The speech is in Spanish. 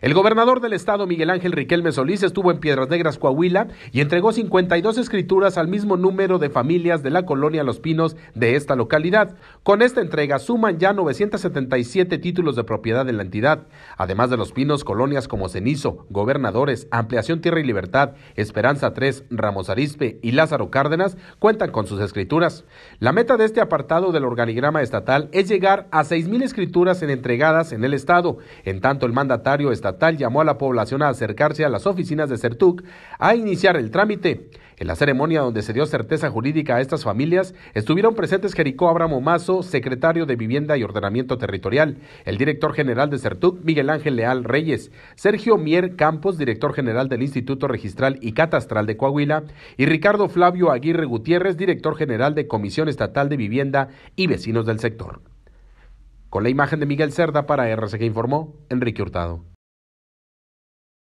El gobernador del estado, Miguel Ángel Riquelme Solís, estuvo en Piedras Negras, Coahuila, y entregó 52 escrituras al mismo número de familias de la colonia Los Pinos de esta localidad. Con esta entrega suman ya 977 títulos de propiedad en la entidad. Además de Los Pinos, colonias como Cenizo, Gobernadores, Ampliación Tierra y Libertad, Esperanza 3, Ramos Arispe y Lázaro Cárdenas cuentan con sus escrituras. La meta de este apartado del organigrama estatal es llegar a 6.000 escrituras en entregadas en el estado. En tanto, el mandatario está llamó a la población a acercarse a las oficinas de CERTUC a iniciar el trámite. En la ceremonia donde se dio certeza jurídica a estas familias, estuvieron presentes Jericó Abramo Mazo, secretario de Vivienda y Ordenamiento Territorial, el director general de CERTUC, Miguel Ángel Leal Reyes, Sergio Mier Campos, director general del Instituto Registral y Catastral de Coahuila, y Ricardo Flavio Aguirre Gutiérrez, director general de Comisión Estatal de Vivienda y Vecinos del Sector. Con la imagen de Miguel Cerda para que informó Enrique Hurtado.